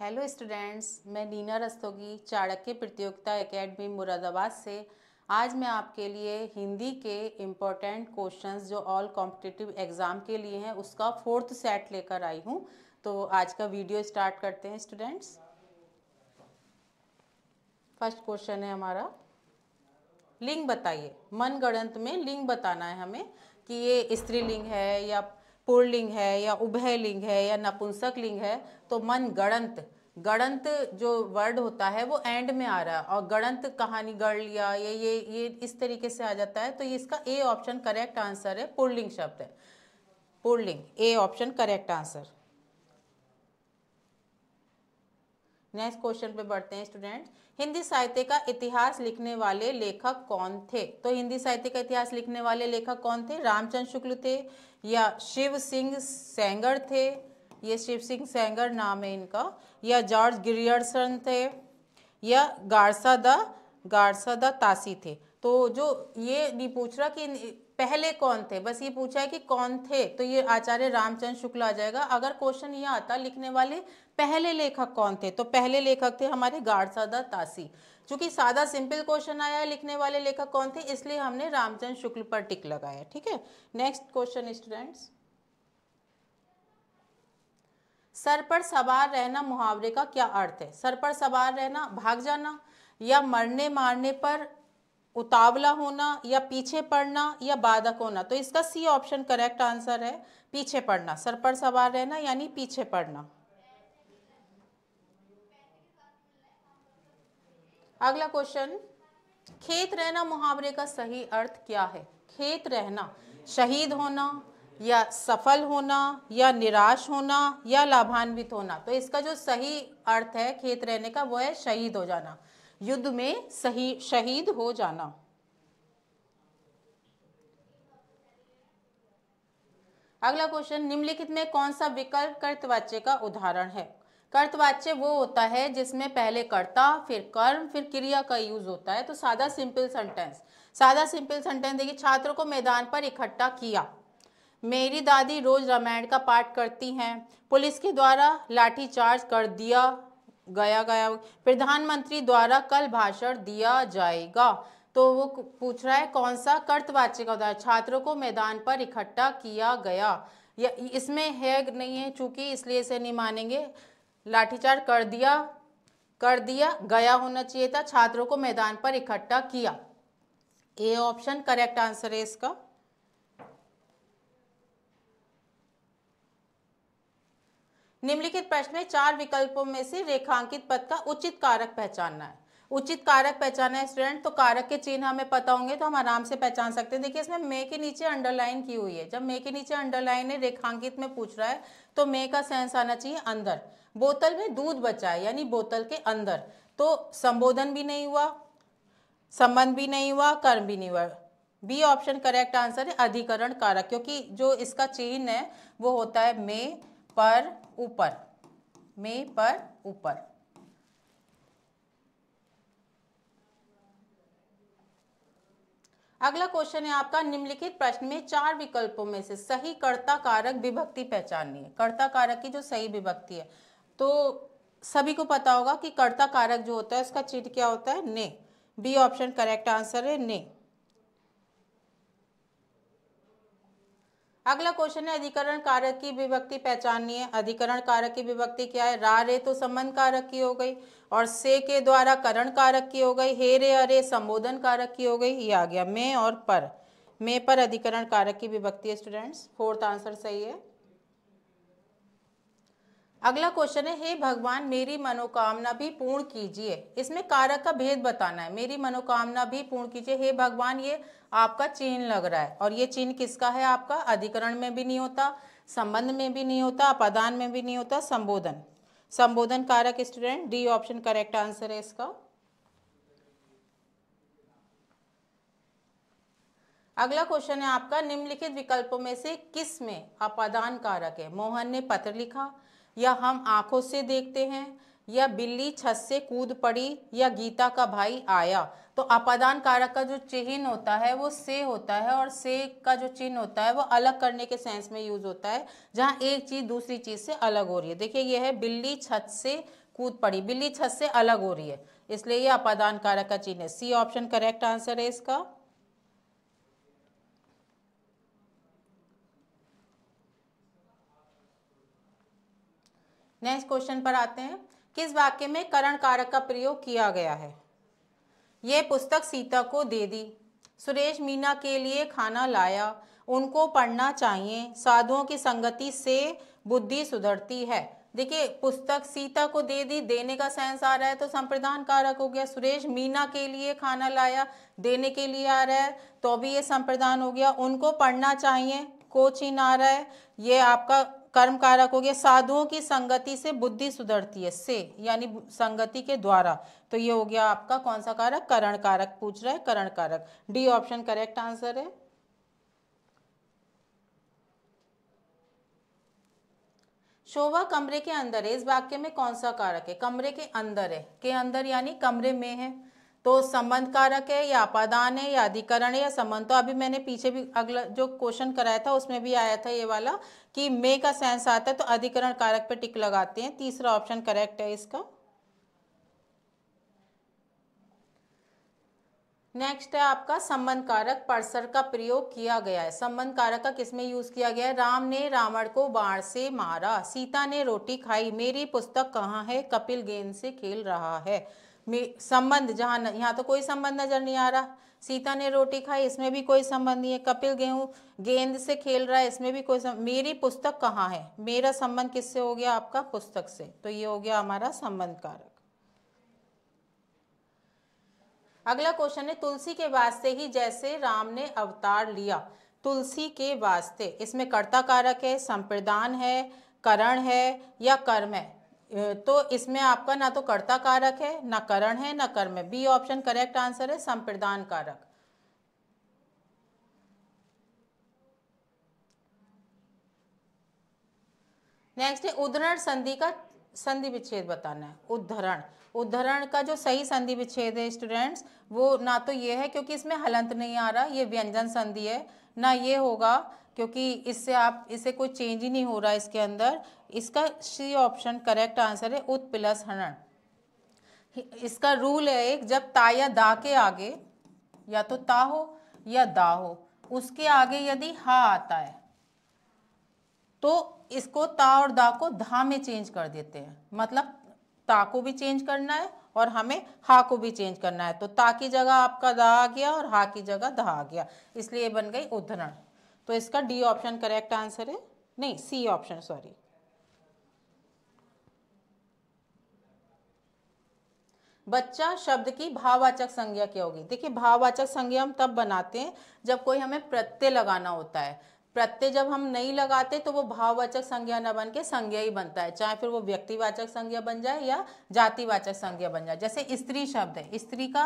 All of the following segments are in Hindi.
हेलो स्टूडेंट्स मैं नीना रस्तोगी चाणक्य प्रतियोगिता एकेडमी मुरादाबाद से आज मैं आपके लिए हिंदी के इम्पोर्टेंट क्वेश्चंस जो ऑल कॉम्पिटिटिव एग्ज़ाम के लिए हैं उसका फोर्थ सेट लेकर आई हूं तो आज का वीडियो स्टार्ट करते हैं स्टूडेंट्स फर्स्ट क्वेश्चन है हमारा लिंग बताइए मनगणंत में लिंग बताना है हमें कि ये स्त्रीलिंग है या पूर्णलिंग है या उभय लिंग है या नपुंसक लिंग है तो मन गणंत गणंत जो वर्ड होता है वो एंड में आ रहा है और गणंत कहानी गढ़ लिया ये ये ये इस तरीके से आ जाता है तो ये इसका ए ऑप्शन करेक्ट आंसर है पूर्णलिंग शब्द है पूर्णलिंग A option correct answer next question पे बढ़ते हैं स्टूडेंट हिंदी साहित्य का इतिहास लिखने वाले लेखक कौन थे तो हिंदी साहित्य का इतिहास लिखने वाले लेखक कौन थे रामचंद्र शुक्ल थे या शिव सिंह सेंगर थे ये शिव सिंह सेंगर नाम है इनका या जॉर्ज गिरियर्सन थे या गारसादा गारसादा तासी थे तो जो ये नहीं पूछ रहा कि पहले कौन थे बस ये पूछा है कि कौन थे तो ये आचार्य रामचंद्र शुक्ल आ जाएगा अगर क्वेश्चन ये आता लिखने वाले पहले लेखक कौन थे तो पहले लेखक थे हमारे गाड़सादा तासी चूंकि सादा सिंपल क्वेश्चन आया है लिखने वाले लेखक कौन थे इसलिए हमने रामचंद्र शुक्ल पर टिक लगाया ठीक है नेक्स्ट क्वेश्चन स्टूडेंट्स सर पर सवार रहना मुहावरे का क्या अर्थ है सर पर सवार रहना भाग जाना या मरने मारने पर उतावला होना या पीछे पड़ना या बाधक होना तो इसका सी ऑप्शन करेक्ट आंसर है पीछे पड़ना सर पर सवार रहना यानी पीछे पड़ना अगला क्वेश्चन खेत रहना मुहावरे का सही अर्थ क्या है खेत रहना शहीद होना या सफल होना या निराश होना या लाभान्वित होना तो इसका जो सही अर्थ है खेत रहने का वो है शहीद हो जाना युद्ध में सही शहीद हो जाना अगला क्वेश्चन निम्नलिखित में कौन सा विकल्प कर्तवाच्य का उदाहरण है कर्तवाच्य वो होता है जिसमें पहले कर्ता फिर कर्म फिर क्रिया का यूज होता है तो सादा सिंपल सेंटेंस सादा सिंपल सेंटेंस देखिए छात्रों को मैदान पर इकट्ठा किया मेरी दादी रोज रामायण का पाठ करती हैं पुलिस के द्वारा लाठीचार्ज कर दिया गया गया प्रधानमंत्री द्वारा कल भाषण दिया जाएगा तो वो पूछ रहा है कौन सा कर्तवाच्य का उदाहरण छात्रों को मैदान पर इकट्ठा किया गया या इसमें है नहीं है चूंकि इसलिए इसे नहीं मानेंगे लाठीचार्ज कर दिया कर दिया गया होना चाहिए था छात्रों को मैदान पर इकट्ठा किया ए ऑप्शन करेक्ट आंसर है इसका निम्नलिखित प्रश्न में चार विकल्पों में से रेखांकित पद का उचित कारक पहचानना है उचित कारक पहचाना है स्टूडेंट तो कारक के चिन्ह हमें पता होंगे तो हम आराम से पहचान सकते हैं देखिए इसमें मे के नीचे अंडरलाइन की हुई है जब मे के नीचे अंडरलाइन है रेखांकित में पूछ रहा है तो मे का सेंस आना चाहिए अंदर बोतल में दूध बचा है यानी बोतल के अंदर तो संबोधन भी नहीं हुआ संबंध भी नहीं हुआ कर्म भी नहीं हुआ बी ऑप्शन करेक्ट आंसर है अधिकरण कारक क्योंकि जो इसका चिन्ह है वो होता है मे पर ऊपर में पर ऊपर अगला क्वेश्चन है आपका निम्नलिखित प्रश्न में चार विकल्पों में से सही कर्ता कारक विभक्ति पहचाननी है कर्ता कारक की जो सही विभक्ति है तो सभी को पता होगा कि कर्ता कारक जो होता है उसका चिट क्या होता है ने बी ऑप्शन करेक्ट आंसर है ने अगला क्वेश्चन है अधिकरण कारक की विभक्ति पहचाननी है अधिकरण कारक की विभक्ति क्या है रा रे तो संबंध कारक की हो गई और से के द्वारा करण कारक की हो गई हे रे अरे संबोधन कारक की हो गई ये आ गया मैं और पर मैं पर अधिकरण कारक की विभक्ति है स्टूडेंट्स फोर्थ आंसर सही है अगला क्वेश्चन है हे भगवान मेरी मनोकामना भी पूर्ण कीजिए इसमें कारक का भेद बताना है मेरी मनोकामना भी पूर्ण कीजिए हे भगवान ये आपका चिन्ह लग रहा है और ये चिन्ह किसका है आपका अधिकरण में भी नहीं होता संबंध में भी नहीं होता अपदान में भी नहीं होता संबोधन संबोधन कारक student D option correct answer है इसका अगला क्वेश्चन है आपका निम्नलिखित विकल्पों में से किस में अपादान कारक है मोहन ने पत्र लिखा या हम आंखों से देखते हैं या बिल्ली छत से कूद पड़ी या गीता का भाई आया तो अपादान कारक का जो चिन्ह होता है वो से होता है और से का जो चिन्ह होता है वो अलग करने के सेंस में यूज होता है जहाँ एक चीज़ दूसरी चीज़ से अलग हो रही है देखिए ये है बिल्ली छत से कूद पड़ी बिल्ली छत से अलग हो रही है इसलिए यह अपादान कारक का चिन्ह है सी ऑप्शन करेक्ट आंसर है इसका नेक्स्ट क्वेश्चन पर आते हैं किस वाक्य में करण कारक का प्रयोग किया गया है यह पुस्तक सीता को दे दी सुरेश मीना के लिए खाना लाया उनको पढ़ना चाहिए साधुओं की संगति से बुद्धि सुधरती है देखिए पुस्तक सीता को दे दी देने का सेंस आ रहा है तो संप्रदान कारक हो गया सुरेश मीना के लिए खाना लाया देने के लिए आ रहा है तो भी ये संप्रदान हो गया उनको पढ़ना चाहिए कोचिन आ रहा है ये आपका कर्म कारक हो गया साधुओं की संगति से बुद्धि सुधरती है से यानी संगति के द्वारा तो ये हो गया आपका कौन सा कारक करण कारक पूछ रहा है करण कारक डी ऑप्शन करेक्ट आंसर है शोभा कमरे के अंदर है इस वाक्य में कौन सा कारक है कमरे के अंदर है के अंदर यानी कमरे में है तो संबंध कारक है या अपादान है या अधिकरण है या संबंध तो अभी मैंने पीछे भी अगला जो क्वेश्चन कराया था उसमें भी आया था ये वाला कि मे का सेंस आता है तो अधिकरण कारक पे टिक लगाते हैं तीसरा ऑप्शन करेक्ट है इसका नेक्स्ट है आपका संबंध कारक परसर का प्रयोग किया गया है संबंध कारक का किसमें यूज किया गया है राम ने रावण को बाढ़ से मारा सीता ने रोटी खाई मेरी पुस्तक कहाँ है कपिल गेंद से खेल रहा है संबंध जहाँ यहाँ तो कोई संबंध नजर नहीं आ रहा सीता ने रोटी खाई इसमें भी कोई संबंध नहीं है कपिल गेहूँ गेंद से खेल रहा है इसमें भी कोई संबंध मेरी पुस्तक कहाँ है मेरा संबंध किससे हो गया आपका पुस्तक से तो ये हो गया हमारा संबंध कारक अगला क्वेश्चन है तुलसी के वास्ते ही जैसे राम ने अवतार लिया तुलसी के वास्ते इसमें कर्ता कारक है संप्रदान है करण है या कर्म है तो इसमें आपका ना तो कर्ता कारक है ना करण है ना कर्म है बी ऑप्शन करेक्ट आंसर है संप्रदान कारक नेक्स्ट है उदाहरण संधि का संधि विच्छेद बताना है उद्धरण उद्धरण का जो सही संधि विच्छेद है स्टूडेंट्स वो ना तो ये है क्योंकि इसमें हलंत नहीं आ रहा ये व्यंजन संधि है ना ये होगा क्योंकि इससे आप इसे कोई चेंज ही नहीं हो रहा इसके अंदर इसका सी ऑप्शन करेक्ट आंसर है उत प्लस हरण इसका रूल है एक जब ता या दा के आगे या तो ता हो या दा हो उसके आगे यदि हा आता है तो इसको ता और दा को धा में चेंज कर देते हैं मतलब ता को भी चेंज करना है और हमें हा को भी चेंज करना है तो ता की जगह आपका दा आ गया और हा की जगह धा आ गया इसलिए बन गई उदाहरण तो इसका डी ऑप्शन करेक्ट आंसर है नहीं सी ऑप्शन सॉरी बच्चा शब्द की भाववाचक संज्ञा क्या होगी देखिए भाववाचक संज्ञा हम तब बनाते हैं जब कोई हमें प्रत्यय लगाना होता है प्रत्यय जब हम नहीं लगाते तो वो भाववाचक संज्ञा न बन के संज्ञा ही बनता है चाहे फिर वो व्यक्तिवाचक संज्ञा बन जाए या जातिवाचक संज्ञा बन जाए जैसे स्त्री शब्द है स्त्री का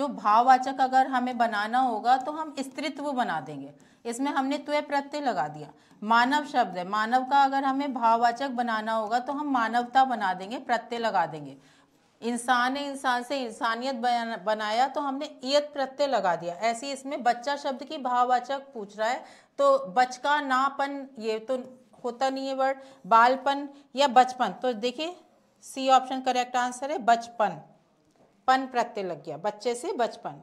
जो भाववाचक अगर हमें बनाना होगा तो हम स्त्रित्व बना देंगे इसमें हमने त्वे प्रत्यय लगा दिया मानव शब्द है मानव का अगर हमें भाववाचक बनाना होगा तो हम मानवता बना देंगे प्रत्यय लगा देंगे इंसान ने इंसान से इंसानियत बनाया तो हमने ईयत प्रत्यय लगा दिया ऐसे इसमें बच्चा शब्द की भाववाचक पूछ रहा है तो बच का नापन ये तो होता नहीं है वर्ड बालपन या बचपन तो देखिए सी ऑप्शन करेक्ट आंसर है बचपन पन प्रत्यय लग गया बच्चे से बचपन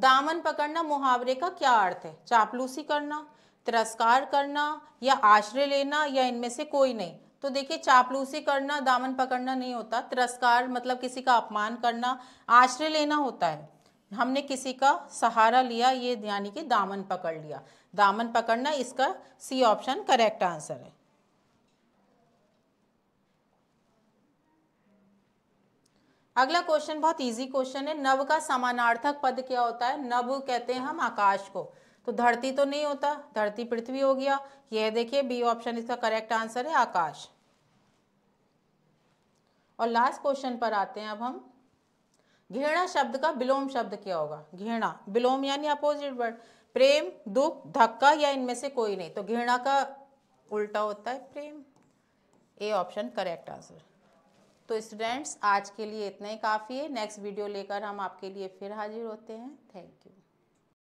दामन पकड़ना मुहावरे का क्या अर्थ है चापलूसी करना तिरस्कार करना या आश्रय लेना या इनमें से कोई नहीं तो देखिए चापलूसी करना दामन पकड़ना नहीं होता तिरस्कार मतलब किसी का अपमान करना आश्रय लेना होता है हमने किसी का सहारा लिया ये यानी कि दामन पकड़ लिया दामन पकड़ना इसका सी ऑप्शन करेक्ट आंसर है अगला क्वेश्चन बहुत इजी क्वेश्चन है नव का समानार्थक पद क्या होता है नव कहते हैं हम आकाश को तो धरती तो नहीं होता धरती पृथ्वी हो गया यह देखिए बी ऑप्शन इसका करेक्ट आंसर है आकाश और लास्ट क्वेश्चन पर आते हैं अब हम घृणा शब्द का विलोम शब्द क्या होगा घृणा विलोम यानी अपोजिट वर्ड प्रेम दुख धक्का या इनमें से कोई नहीं तो घृणा का उल्टा होता है प्रेम ए ऑप्शन करेक्ट आंसर तो स्टूडेंट्स आज के लिए इतना ही काफ़ी है नेक्स्ट वीडियो लेकर हम आपके लिए फिर हाजिर होते हैं थैंक यू